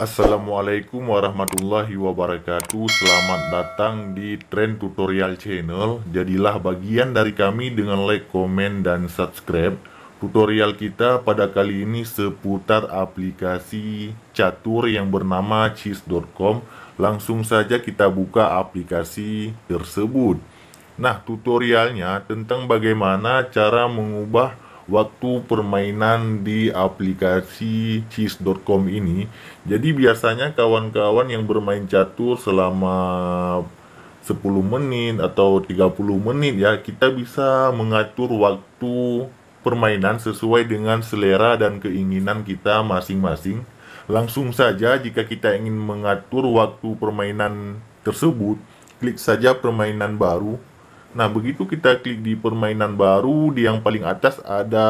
Assalamualaikum warahmatullahi wabarakatuh Selamat datang di Trend Tutorial Channel Jadilah bagian dari kami dengan like, komen, dan subscribe Tutorial kita pada kali ini seputar aplikasi catur yang bernama cheese.com Langsung saja kita buka aplikasi tersebut Nah tutorialnya tentang bagaimana cara mengubah waktu permainan di aplikasi cheese.com ini. Jadi biasanya kawan-kawan yang bermain catur selama 10 menit atau 30 menit ya, kita bisa mengatur waktu permainan sesuai dengan selera dan keinginan kita masing-masing. Langsung saja jika kita ingin mengatur waktu permainan tersebut, klik saja permainan baru Nah, begitu kita klik di permainan baru, di yang paling atas ada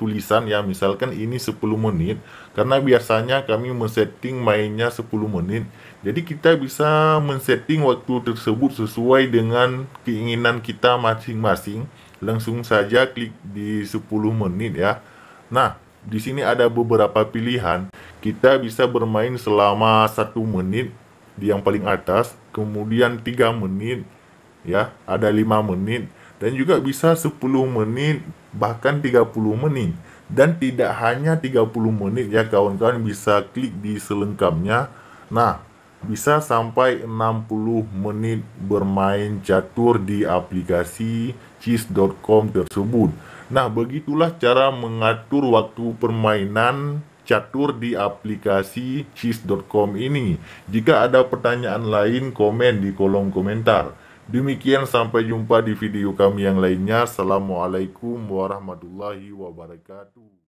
tulisan ya, misalkan ini 10 menit. Karena biasanya kami men-setting mainnya 10 menit. Jadi kita bisa men-setting waktu tersebut sesuai dengan keinginan kita masing-masing. Langsung saja klik di 10 menit ya. Nah, di sini ada beberapa pilihan. Kita bisa bermain selama 1 menit di yang paling atas, kemudian 3 menit, ya ada lima menit dan juga bisa 10 menit bahkan 30 menit dan tidak hanya 30 menit ya kawan-kawan bisa klik di selengkapnya nah bisa sampai 60 menit bermain catur di aplikasi cheese.com tersebut nah begitulah cara mengatur waktu permainan catur di aplikasi cheese.com ini jika ada pertanyaan lain komen di kolom komentar Demikian sampai jumpa di video kami yang lainnya. Assalamualaikum warahmatullahi wabarakatuh.